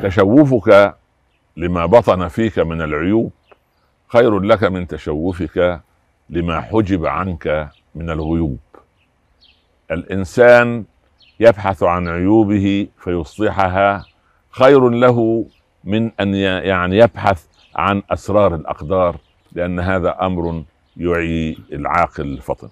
تشوفك لما بطن فيك من العيوب خير لك من تشوفك لما حجب عنك من الغيوب الانسان يبحث عن عيوبه فيصلحها خير له من ان يعني يبحث عن اسرار الاقدار لان هذا امر يعي العاقل الفطن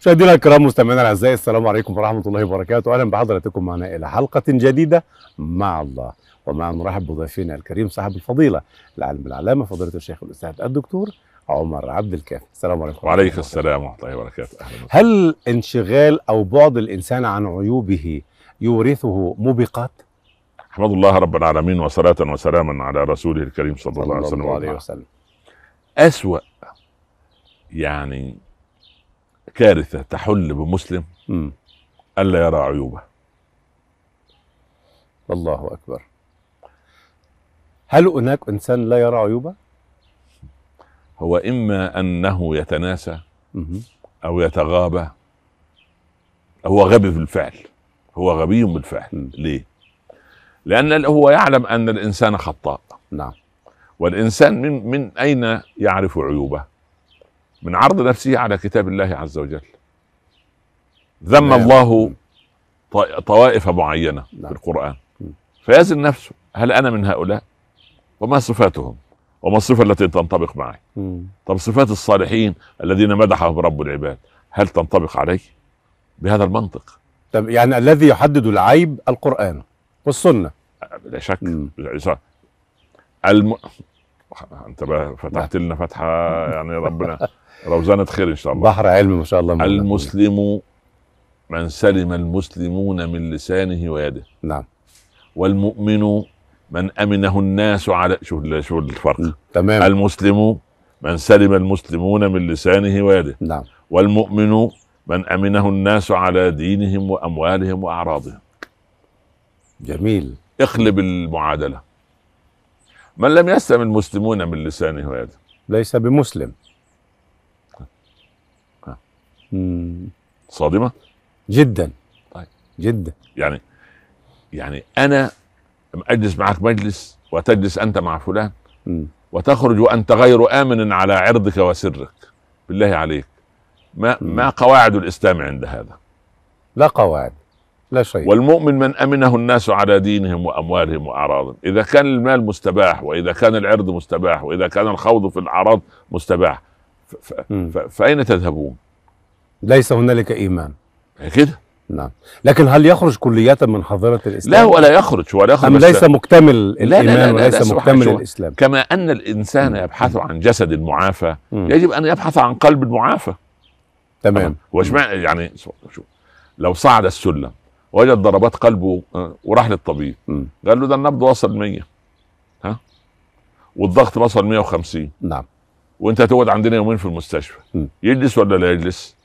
مشاهدينا الكرام مستمعينا الاعزاء السلام عليكم ورحمه الله وبركاته اهلا بحضراتكم معنا الى حلقه جديده مع الله ومع نرحب بضيفنا الكريم صاحب الفضيله العالم العلامه فضيله الشيخ الاستاذ الدكتور عمر عبد الكافي السلام عليكم وعليكم السلام ورحمه الله وبركاته هل انشغال او بعد الانسان عن عيوبه يورثه موبقات احمد الله رب العالمين وصلاه وسلاما على رسوله الكريم صلى, صلى الله عليه وسلم, وسلم. اسوا يعني كارثه تحل بمسلم الا يرى عيوبه الله اكبر هل هناك انسان لا يرى عيوبه هو اما انه يتناسى او يتغابى هو غبي بالفعل هو غبي بالفعل م. ليه لان هو يعلم ان الانسان خطاء نعم والانسان من من اين يعرف عيوبه من عرض نفسه على كتاب الله عز وجل ذم نعم. الله طوائف معينه نعم. في القران فيزن نفسه هل انا من هؤلاء وما صفاتهم وما الصفه التي تنطبق معي طب صفات الصالحين الذين مدحهم رب العباد هل تنطبق علي بهذا المنطق طب يعني الذي يحدد العيب القران والسنه أه، بلا شك الم... انت بقى نعم. فتحت لنا فتحه يعني ربنا روزانه خير ان شاء الله بحر علم ما شاء الله المسلم من سلم المسلمون من لسانه ويده نعم والمؤمن من امنه الناس على شوف شوف الفرق تمام المسلم من سلم المسلمون من لسانه ويده نعم والمؤمن من امنه الناس على دينهم واموالهم واعراضهم جميل اقلب المعادله من لم يسلم المسلمون من لسانه ويده ليس بمسلم صادمة جدا طيب جدا يعني يعني أنا أجلس معك مجلس وتجلس أنت مع فلان م. وتخرج وأنت غير آمن على عرضك وسرك بالله عليك ما م. ما قواعد الإسلام عند هذا لا قواعد لا شيء والمؤمن من امنه الناس على دينهم واموالهم واعراضهم اذا كان المال مستباح واذا كان العرض مستباح واذا كان الخوض في الاعراض مستباح فاين تذهبون ليس هنالك ايمان كده نعم لكن هل يخرج كلية من حضره الإسلام؟ لا ولا يخرج ولا يخرج أم ليس مكتمل الإيمان لا لا لا وليس مكتمل الإسلام كما أن الإنسان يبحث عن جسد معافى يجب أن يبحث عن قلب معافى تمام واشمعنى يعني شوف لو صعد السلم وجد ضربات قلبه آه، وراح للطبيب قال له ده النبض وصل 100 ها والضغط وصل 150 نعم وانت هتقعد عندنا يومين في المستشفى م. يجلس ولا لا يجلس؟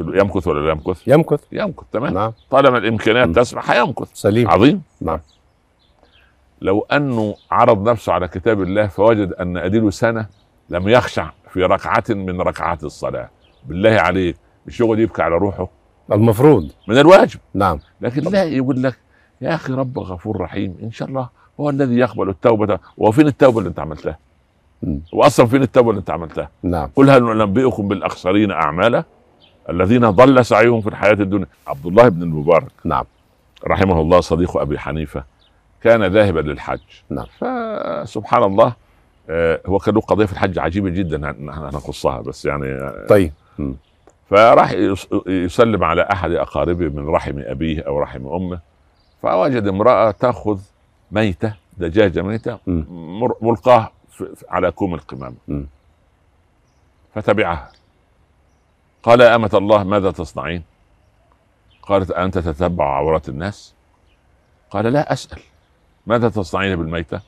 يمكث ولا لا يمكث؟ يمكث يمكث تمام نعم طالما الامكانيات م. تسمح هيمكث سليم عظيم نعم لو انه عرض نفسه على كتاب الله فوجد ان اديله سنه لم يخشع في ركعه من ركعات الصلاه بالله عليك مش يقعد يبكي على روحه المفروض من الواجب نعم لكن لا يقول لك يا اخي رب غفور رحيم ان شاء الله هو الذي يقبل التوبه وفين التوبه اللي انت عملتها؟ واصلا فين التوبه اللي انت عملتها؟ نعم قل هل ننبئكم بالاخسرين اعمالا الذين ضل سعيهم في الحياه الدنيا عبد الله بن المبارك نعم رحمه الله صديق ابي حنيفه كان ذاهبا للحج نعم فسبحان الله آه، هو كان له قضيه في الحج عجيبه جدا نقصها بس يعني آه، طيب فراح يسلم على احد اقاربه من رحم ابيه او رحم امه فوجد امراه تاخذ ميته دجاجه ميته ملقاه على كوم القمامه فتبعها قال يا امه الله ماذا تصنعين قالت انت تتبع عورات الناس قال لا اسال ماذا تصنعين بالميته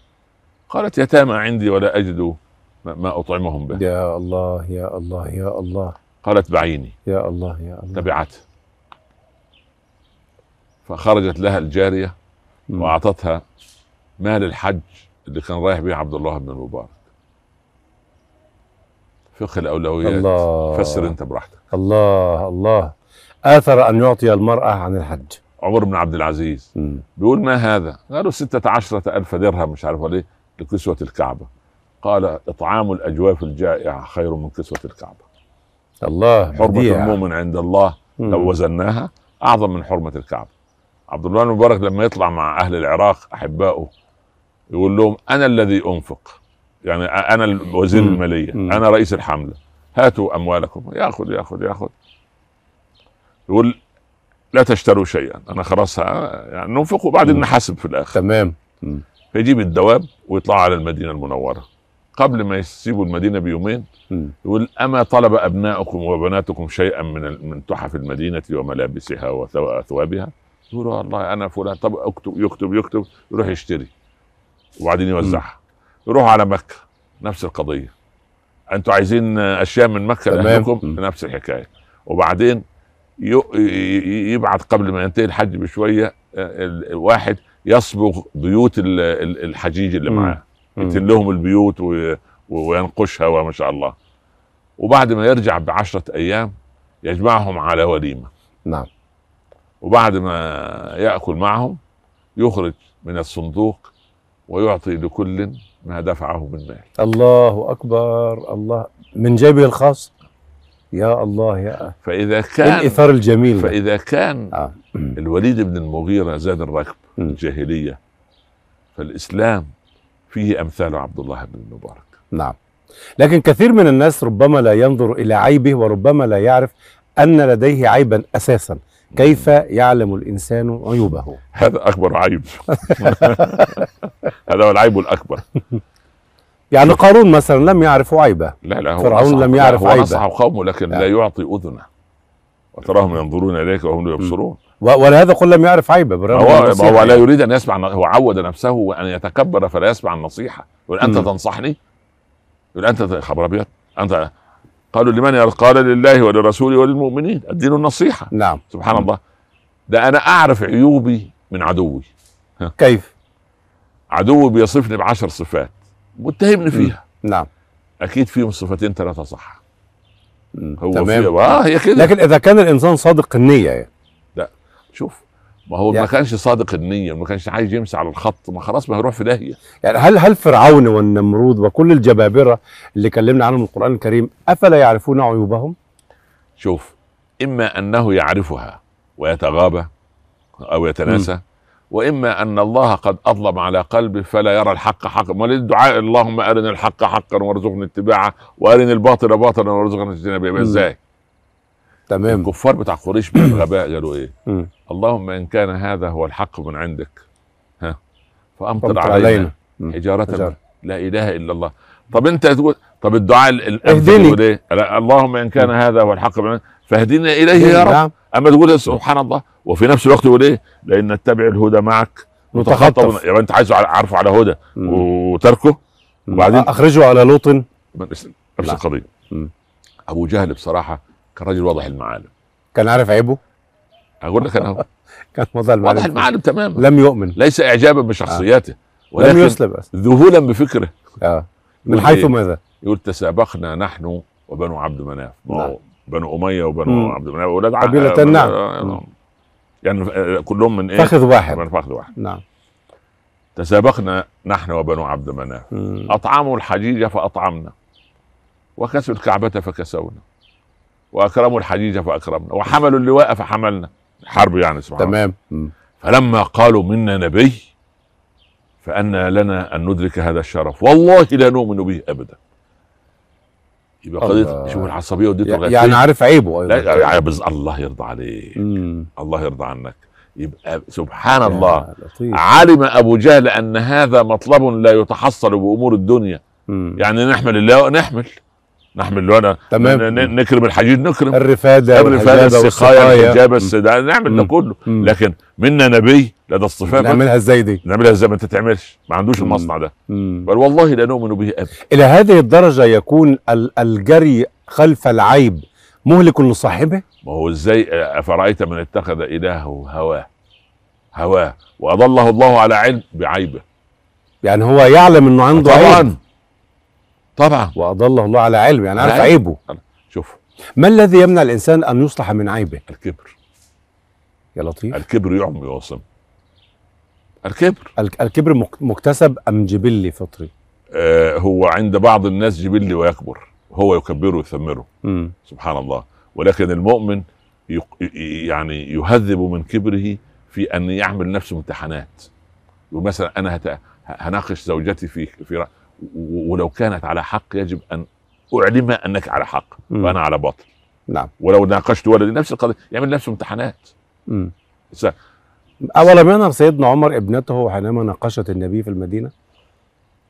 قالت يتامى عندي ولا اجد ما اطعمهم به يا الله يا الله يا الله قالت بعيني يا الله يا الله تبعتها فخرجت لها الجارية م. وأعطتها مال الحج اللي كان رايح به عبد الله بن المبارك فقه الأولويات الله فسر أنت براحتك الله الله آثر أن يعطي المرأة عن الحج عمر بن عبد العزيز م. بيقول ما هذا قالوا ستة عشرة ألف درهم مش عارف ليه لكسوة الكعبة قال إطعام الأجواف الجائعة خير من كسوة الكعبة الله حرمة بديع. المؤمن عند الله لو وزناها أعظم من حرمة الكعبة عبد الله المبارك لما يطلع مع أهل العراق أحبائه يقول لهم أنا الذي أنفق يعني أنا وزير المالية أنا رئيس الحملة هاتوا أموالكم يأخذ يأخذ يأخذ يقول لا تشتروا شيئا انا خلاص يعني ننفق وبعدين نحاسب في الاخر تمام فيجيب الدواب ويطلع على المدينه المنوره قبل ما يسيبوا المدينه بيومين يقول اما طلب ابناؤكم وبناتكم شيئا من من تحف المدينه وملابسها واثوابها يقولوا والله انا فلان طب اكتب يكتب يكتب يروح يشتري وبعدين يوزعها يروح على مكه نفس القضيه انتوا عايزين اشياء من مكه لاهلكم نفس الحكايه وبعدين يبعت قبل ما ينتهي الحج بشويه آه، واحد يصبغ بيوت الحجيج اللي معاه يتل لهم البيوت وينقشها وما شاء الله وبعد ما يرجع بعشرة أيام يجمعهم على وليمة نعم وبعد ما يأكل معهم يخرج من الصندوق ويعطي لكل ما دفعه من مال الله أكبر الله من جيبه الخاص يا الله يا فإذا كان إيه الإثار الجميل فإذا كان آه. الوليد بن المغيرة زاد الركب الجاهلية فالإسلام فيه امثال عبد الله بن المبارك نعم لكن كثير من الناس ربما لا ينظر الى عيبه وربما لا يعرف ان لديه عيبا اساسا كيف يعلم الانسان عيوبه هذا اكبر عيب هذا هو العيب الاكبر يعني قارون مثلا لم يعرف عيبه لا لا هو فرعون لم يعرف عيبه هو نصح قومه لكن لا, لا آه. يعطي اذنه وتراهم ينظرون اليك وهم يبصرون ولهذا قل لم يعرف عيبه هو, هو لا يعني. يريد ان يسمع هو عود نفسه وان يتكبر فلا يسمع النصيحه يقول انت م. تنصحني يقول انت خبر ابيض انت قالوا لمن قال لله ولرسوله وللمؤمنين الدين النصيحه نعم سبحان م. الله ده انا اعرف عيوبي من عدوي كيف عدوي بيصفني بعشر صفات متهمني فيها م. نعم اكيد فيهم صفتين ثلاثه صح هو تمام. اه هي كده لكن اذا كان الانسان صادق النيه يعني شوف ما هو يعني ما كانش صادق النيه ما كانش عايز يمشي على الخط ما خلاص ما هيروح في داهيه يعني هل هل فرعون والنمرود وكل الجبابره اللي كلمنا عنهم القران الكريم افلا يعرفون عيوبهم شوف اما انه يعرفها ويتغابى او يتناسى م. واما ان الله قد اظلم على قلبه فلا يرى الحق حقا ما للدعاء اللهم أرني الحق حقا وارزقنا اتباعه وأرني الباطل باطلا وارزقنا اجتنابه ازاي تمام الكفار بتاع قريش من الغباء قالوا ايه اللهم ان كان هذا هو الحق من عندك ها فامطر علينا, علينا. حجاره لا اله الا الله طب انت تقول طب الدعاء اهدني إيه؟ اللهم ان كان هذا هو الحق من عندك فاهدنا اليه يا نعم. رب اما تقول إيه؟ نعم. سبحان الله وفي نفس الوقت يقول ايه لان نتبع الهدى معك نتخطف يبقى انت عايزه عارفه على هدى وتركه وبعدين اخرجه على لوط نفس القضيه ابو جهل بصراحه كان راجل واضح المعالم كان عارف عيبه اقول لك انا كانت كان واضح المعالم تماما لم يؤمن ليس اعجابا بشخصيته آه. ولم يسلب ذهولا بفكره اه من حيث ماذا؟ يقول تسابقنا نحن وبنو عبد مناف نعم. بنو اميه وبنو عبد مناف اولاد قبيله آه، النعم آه، يعني كلهم من ايه؟ فخذ واحد من فخذ واحد نعم تسابقنا نحن وبنو عبد مناف اطعموا الحجيج فاطعمنا وكسوا الكعبه فكسونا واكرموا الحجيج فاكرمنا وحملوا اللواء فحملنا حرب يعني سبحان تمام فلما قالوا منا نبي فأنا لنا أن ندرك هذا الشرف والله لا نؤمن به أبدا يبقى قضية شوف العصبية وديته يعني, يعني عارف عيبه أيضا لا يعني الله يرضى عليك مم. الله يرضى عنك يبقى سبحان الله لطيف. علم أبو جهل أن هذا مطلب لا يتحصل بأمور الدنيا مم. يعني نحمل الله ونحمل نحمل لنا تمام نكرم الحديد نكرم الرفاده الرفاده السقايه الحجابه السداء نعمل ده كله لكن منا نبي لدى الصفات نعملها ازاي دي؟ نعملها ازاي ما تعملش ما عندوش المصنع ده بل والله لا نؤمن به ابدا الى هذه الدرجه يكون الجري خلف العيب مهلك لصاحبه؟ ما هو ازاي افرايت من اتخذ الهه هواه هواه واضله الله على علم بعيبه يعني هو يعلم انه عنده عيب طبعا واضله الله على علم يعني عارف عيبه شوف ما الذي يمنع الانسان ان يصلح من عيبه الكبر يا لطيف الكبر يا واصم الكبر الكبر مكتسب ام جبلي فطري آه هو عند بعض الناس جبلي ويكبر هو يكبره ويثمره مم. سبحان الله ولكن المؤمن يعني يهذب من كبره في ان يعمل نفسه امتحانات ومثلا انا هناقش زوجتي في في ولو كانت على حق يجب ان اعلم انك على حق مم. وانا على باطل نعم ولو ناقشت ولدي نفس القضيه يعمل نفسه امتحانات اولا منها سيدنا عمر ابنته حينما ناقشت النبي في المدينه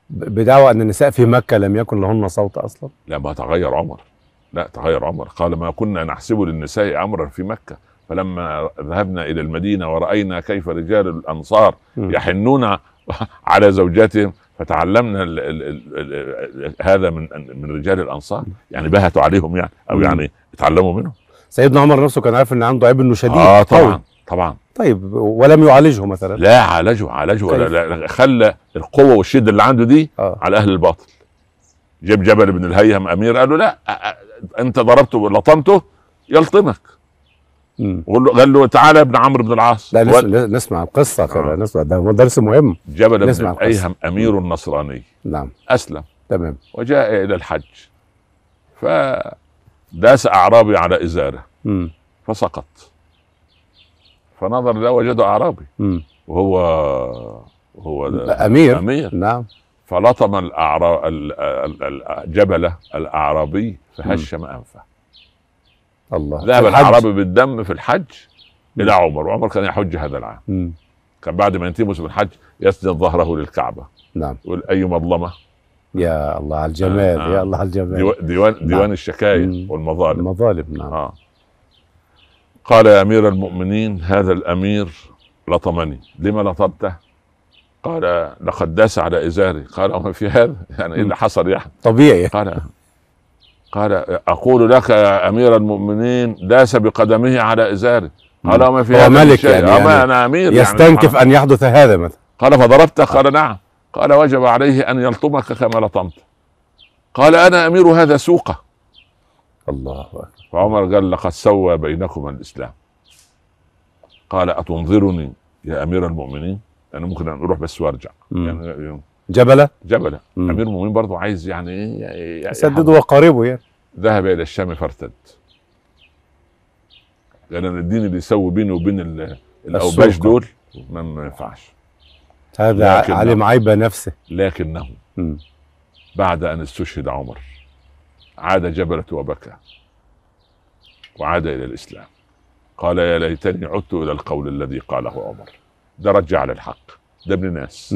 بدعوى ان النساء في مكه لم يكن لهن صوت اصلا لا ما تغير عمر لا تغير عمر قال ما كنا نحسب للنساء امرا في مكه فلما ذهبنا الى المدينه وراينا كيف رجال الانصار يحنون على زوجاتهم فتعلمنا الـ الـ الـ الـ هذا من من رجال الانصار يعني بهتوا عليهم يعني او يعني اتعلموا منهم سيدنا عمر نفسه كان عارف ان عنده عيب انه شديد اه طبعا طبعا طيب ولم يعالجه مثلا لا عالجه عالجه لا طيب. لا خلى القوه والشده اللي عنده دي آه. على اهل الباطل جاب جبل بن الهيهم امير قال له لا انت ضربته ولطمته يلطمك وقال له قال له تعالى يا ابن عمرو بن العاص لا نسمع القصه كده آه. نسمع ده درس مهم جبل بن ايهم امير النصراني نعم اسلم تمام وجاء الى الحج فداس اعرابي على ازاره م. فسقط فنظر له وجد اعرابي م. وهو هو امير امير نعم فلطم الأعراب الجبل الاعرابي فهشم انفه الله ذهب الاعرابي بالدم في الحج الى عمر وعمر كان يحج هذا العام م. كان بعد ما ينتهي موسم الحج يسند ظهره للكعبه نعم يقول اي مظلمه يا الله على الجمال آه. يا آه. الله على الجمال ديوان ديوان, نعم. ديوان الشكاية والمظالم المظالم نعم آه. قال يا امير المؤمنين هذا الامير لطمني لما لطمته قال لقد داس على ازاري قال وما في هذا يعني ايه اللي حصل يعني طبيعي قال قال اقول لك يا امير المؤمنين داس بقدمه على ازاره قال يعني، آه، ما في هذا ملك يعني, يعني انا امير يعني. يستنكف يعني ان يحدث هذا مثلا قال فضربته قال نعم قال وجب عليه ان يلطمك كما لطمت قال انا امير هذا سوقه الله اكبر فعمر قال لقد سوى بينكما الاسلام قال اتنظرني يا امير المؤمنين انا يعني ممكن أن اروح بس وارجع يعني جبله جبله مم. امير المؤمنين برضه عايز يعني ايه يعني يسدد وقاربه يعني ذهب الى الشام فارتد لان انا الدين اللي يسوي بيني وبين الاوباش دول ما ينفعش هذا علي معيبه نفسه لكنه مم. بعد ان استشهد عمر عاد جبله وبكى وعاد الى الاسلام قال يا ليتني عدت الى القول الذي قاله عمر ده رجع للحق ده ابن ناس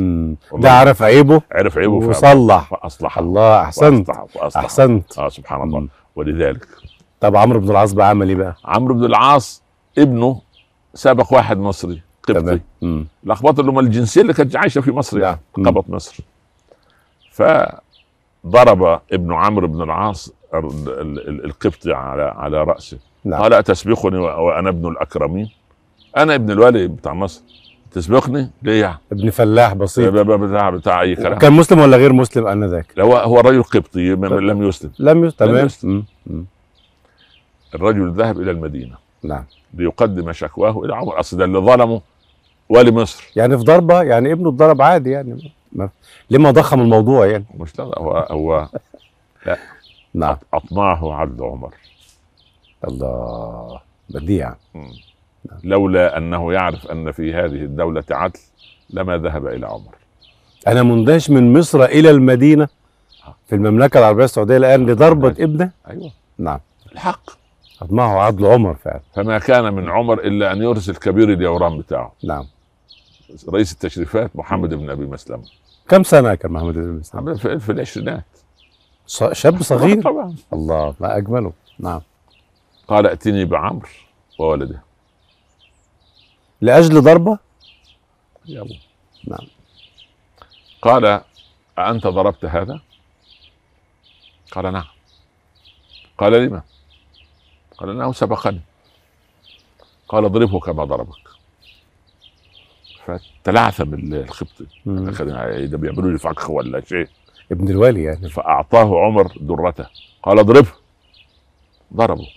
ده عرف عيبه عرف عيبه وصلح فاصلح الله احسنت وأصلح احسنت اه سبحان الله مم. ولذلك طب عمرو بن العاص بقى عمل ايه بقى؟ عمرو بن العاص ابنه سابق واحد مصري قبطي لخبطه اللي هم الجنسيه اللي كانت عايشه في مصر يعني نعم. قبط مصر فضرب ابن عمرو بن العاص القبطي على على راسه نعم. قال اتسبقني وانا ابن الاكرمين انا ابن الوالي بتاع مصر تسبقني ليه يعني؟ ابن فلاح بسيط بتاع بتاع اي كلام كان مسلم ولا غير مسلم انذاك؟ هو هو رجل قبطي لم يسلم لم يسلم تمام يسلم. الرجل ذهب الى المدينه نعم ليقدم شكواه الى عمر اصل ده اللي ظلمه والي مصر يعني في ضربه يعني ابنه اتضرب عادي يعني ما. ليه ما ضخم الموضوع يعني؟ مش لا هو هو لا نعم اطمعه عدل عمر الله بديع لولا انه يعرف ان في هذه الدوله عدل لما ذهب الى عمر انا مندهش من مصر الى المدينه في المملكه العربيه السعوديه الان لضربه ابنه ايوه نعم الحق معه عدل عمر فعلا فما كان من عمر الا ان يرسل كبير اليوران بتاعه نعم رئيس التشريفات محمد بن ابي مسلمه كم سنه كان محمد بن مسلمه؟ في, في العشرينات شاب صغير طبعا الله ما اجمله نعم قال ائتني بعمر وولده لأجل ضربة؟ يلا نعم قال أأنت ضربت هذا؟ قال نعم قال لما؟ قال انه نعم، سبقني قال اضربه كما ضربك فتلعثم الخبطي ده بيعملوا لي فخ ولا شيء ابن الوالي يعني فاعطاه عمر درته قال اضربه ضربه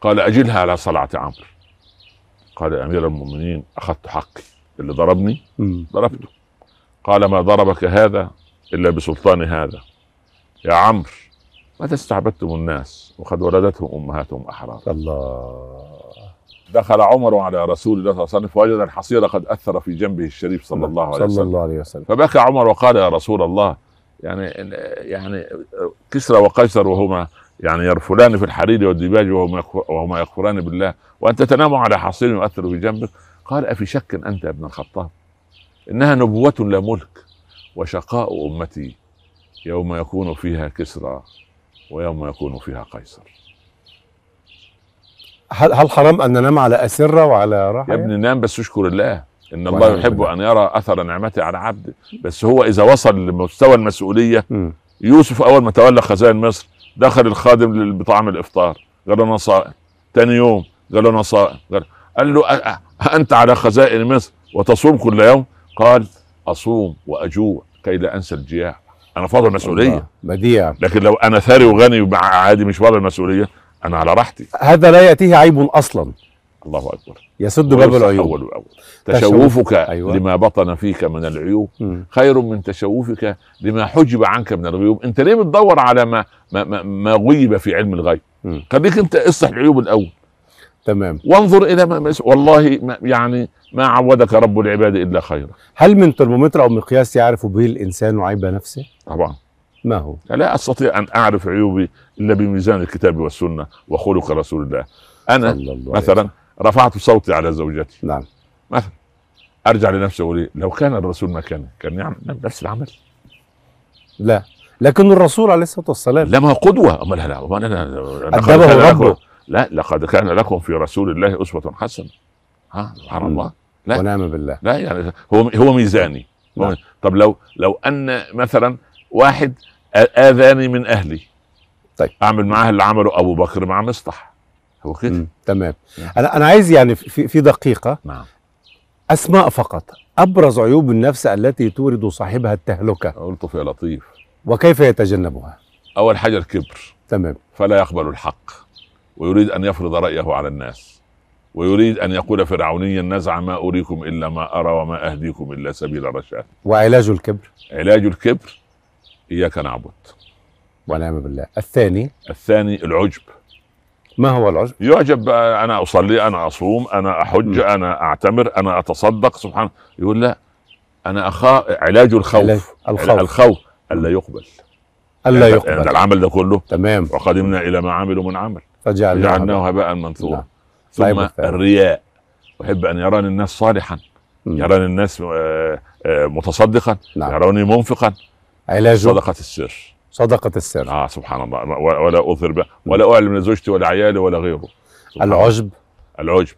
قال اجلها على صلعه عمرو قال يا امير المؤمنين اخذت حقي اللي ضربني ضربته قال ما ضربك هذا الا بسلطان هذا يا عمرو متى استعبدتم الناس وقد ولدتهم امهاتهم احرارا الله دخل عمر على رسول الله صلى الله عليه وسلم فوجد الحصير قد اثر في جنبه الشريف صلى الله عليه وسلم صلى الله عليه وسلم فبكى عمر وقال يا رسول الله يعني يعني كسرى وقيصر وهما يعني يرفلان في الحرير والديباج وهما وهما يكفران بالله وانت تنام على حصير يؤثر في جنبك قال افي شك انت يا ابن الخطاب انها نبوه لا ملك وشقاء امتي يوم يكون فيها كسرى ويوم يكون فيها قيصر هل هل حرام ان ننام على اسره وعلى راحه؟ يا ابني نام بس اشكر الله ان الله يحب ان يرى اثر نعمته على عبده بس هو اذا وصل لمستوى المسؤوليه يوسف اول ما تولى خزائن مصر دخل الخادم لطعام الافطار قال له انا صائم ثاني يوم قال له انا صائم قال, له انت على خزائن مصر وتصوم كل يوم قال اصوم واجوع كي لا انسى الجياع انا فاضل مسؤوليه بديع لكن لو انا ثري وغني عادي مش فاضل مسؤوليه انا على راحتي هذا لا ياتيه عيب اصلا الله اكبر يسد باب العيوب اول باول تشوفك أيوة. لما بطن فيك من العيوب خير من تشوفك لما حجب عنك من الغيوب انت ليه بتدور على ما ما, ما, ما غيب في علم الغيب خليك انت اصلح العيوب الاول تمام وانظر الى ما والله ما يعني ما عودك رب العباد الا خيرا هل من ترمومتر او مقياس يعرف به الانسان عيب نفسه طبعا ما هو لا استطيع ان اعرف عيوبي الا بميزان الكتاب والسنه وخلق رسول الله انا الله مثلا رفعت صوتي على زوجتي نعم مثلا ارجع لنفسي اقول إيه؟ لو كان الرسول مكانه كان يعمل نعم، نفس العمل لا لكن الرسول عليه الصلاه والسلام لما قدوه امال لا أمال انا ادبه ربه لا لقد كان لكم في رسول الله اسوه حسنه ها سبحان الله لا ونعم بالله لا يعني هو هو ميزاني نعم. طب لو لو ان مثلا واحد اذاني من اهلي طيب اعمل معاه اللي عمله ابو بكر مع مصطح هو تمام نعم. انا انا عايز يعني في في دقيقه نعم اسماء فقط ابرز عيوب النفس التي تورد صاحبها التهلكه قلت في لطيف وكيف يتجنبها اول حاجه الكبر تمام فلا يقبل الحق ويريد ان يفرض رايه على الناس ويريد ان يقول فرعونيا نزع ما اريكم الا ما ارى وما اهديكم الا سبيل الرشاد وعلاج الكبر علاج الكبر اياك نعبد ونعم بالله الثاني الثاني العجب ما هو العذر؟ يعجب بقى انا اصلي انا اصوم انا احج م. انا اعتمر انا اتصدق سبحان يقول لا انا أخا... علاج الخوف علاج الخوف الخوف الا يقبل الا يعني يقبل يعني العمل ده كله تمام وقدمنا الى ما عملوا من عمل فجعلناه هباء منثورا نعم. ثم طيب الرياء احب ان يراني الناس صالحا م. يراني الناس آه، آه، متصدقا نعم. يراني منفقا علاج صدقه السر صدقة السر اه سبحان الله ولا اثر به ولا اعلم لزوجتي ولا عيالي ولا غيره العجب العجب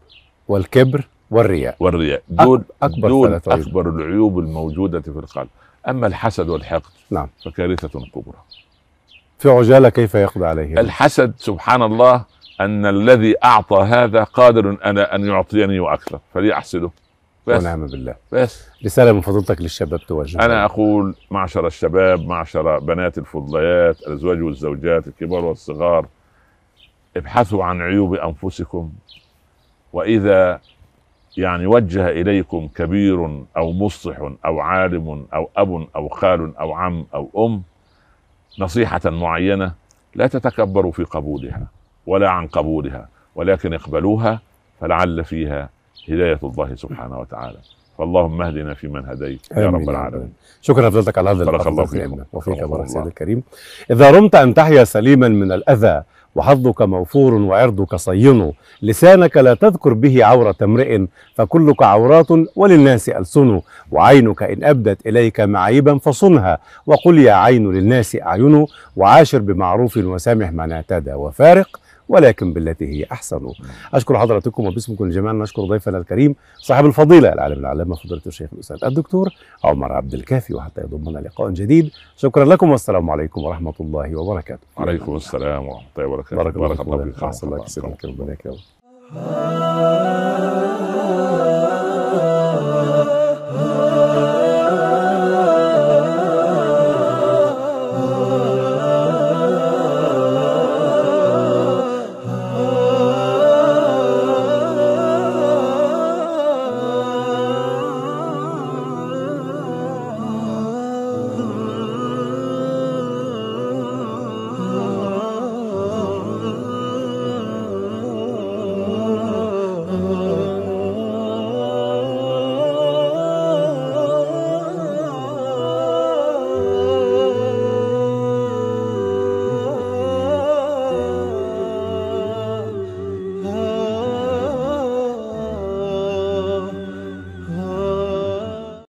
والكبر والرياء والرياء دول أكبر, دول أكبر العيوب الموجودة في القلب أما الحسد والحقد نعم فكارثة كبرى في عجالة كيف يقضي عليه الحسد سبحان الله أن الذي أعطى هذا قادر أنا أن يعطيني وأكثر فلي أحسده بس ونعم بالله بس رسالة من فضيلتك للشباب توجه أنا أقول معشر الشباب معشر بنات الفضليات الأزواج والزوجات الكبار والصغار ابحثوا عن عيوب أنفسكم وإذا يعني وجه إليكم كبير أو مصلح أو عالم أو أب أو خال أو عم أو أم نصيحة معينة لا تتكبروا في قبولها ولا عن قبولها ولكن اقبلوها فلعل فيها هداية الله سبحانه وتعالى فاللهم اهدنا فيمن هديت يا رب العالمين شكرا لفضلك على هذا بارك الله فيكم وفيك الله سيدي الكريم إذا رمت أن تحيا سليما من الأذى وحظك موفور وعرضك صين لسانك لا تذكر به عورة امرئ فكلك عورات وللناس ألسن وعينك إن أبدت إليك معيبا فصنها وقل يا عين للناس أعين وعاشر بمعروف وسامح من اعتدى وفارق ولكن بالتي هي أحسن أشكر حضراتكم وباسمكم الجميع نشكر ضيفنا الكريم صاحب الفضيلة العالم العلامة فضيلة الشيخ الأستاذ الدكتور عمر عبد الكافي وحتى يضمنا لقاء جديد شكرا لكم والسلام عليكم ورحمة الله وبركاته وعليكم السلام ورحمة الله وبركاته بارك الله فيك الله يكسبك ربنا يكرمك